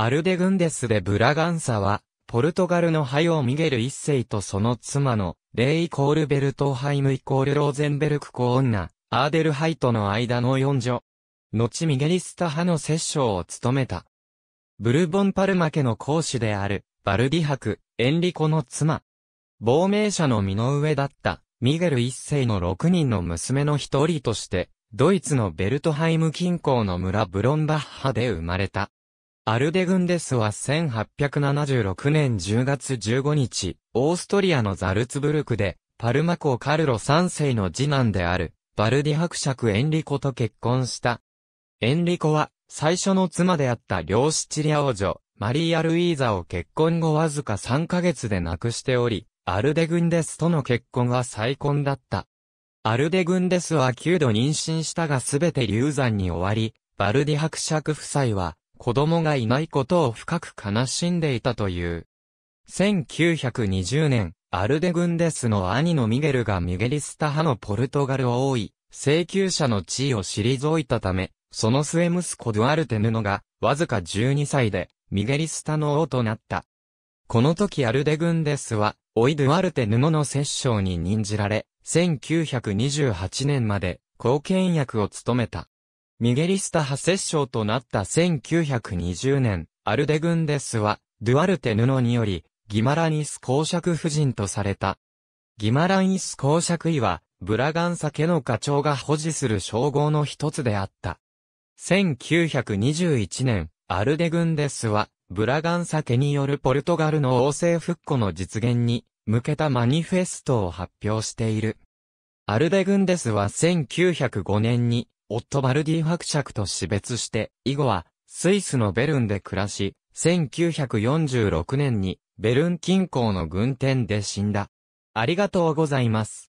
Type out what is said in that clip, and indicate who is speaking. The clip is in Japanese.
Speaker 1: アルデグンデスでブラガンサは、ポルトガルのハオ・ミゲル一世とその妻の、レイイコールベルトハイムイコールローゼンベルクコーンナ、アーデルハイとの間の四女。後ミゲリスタ派の摂政を務めた。ブルボンパルマ家の公主である、バルディ博、エンリコの妻。亡命者の身の上だった、ミゲル一世の6人の娘の一人として、ドイツのベルトハイム近郊の村ブロンバッハで生まれた。アルデグンデスは1876年10月15日、オーストリアのザルツブルクで、パルマ公カルロ3世の次男である、バルディ伯爵エンリコと結婚した。エンリコは、最初の妻であった両シチリア王女、マリーア・ルイーザを結婚後わずか3ヶ月で亡くしており、アルデグンデスとの結婚は再婚だった。アルデグンデスは9度妊娠したがすべて流産に終わり、バルディ伯爵夫妻は、子供がいないことを深く悲しんでいたという。1920年、アルデグンデスの兄のミゲルがミゲリスタ派のポルトガルを追い、請求者の地位を退いたため、その末息子ドゥアルテヌノが、わずか12歳で、ミゲリスタの王となった。この時アルデグンデスは、オイドゥアルテヌノの摂政に任じられ、1928年まで、貢献役を務めた。ミゲリスタ派摂政となった1920年、アルデグンデスは、ドゥアルテヌノにより、ギマラニス公爵夫人とされた。ギマラニス公爵位は、ブラガンサ家の課長が保持する称号の一つであった。1921年、アルデグンデスは、ブラガンサ家によるポルトガルの王政復古の実現に、向けたマニフェストを発表している。アルデグンデスは1905年に、オットバルディ伯爵と死別して、以後は、スイスのベルンで暮らし、1946年に、ベルン近郊の軍店で死んだ。ありがとうございます。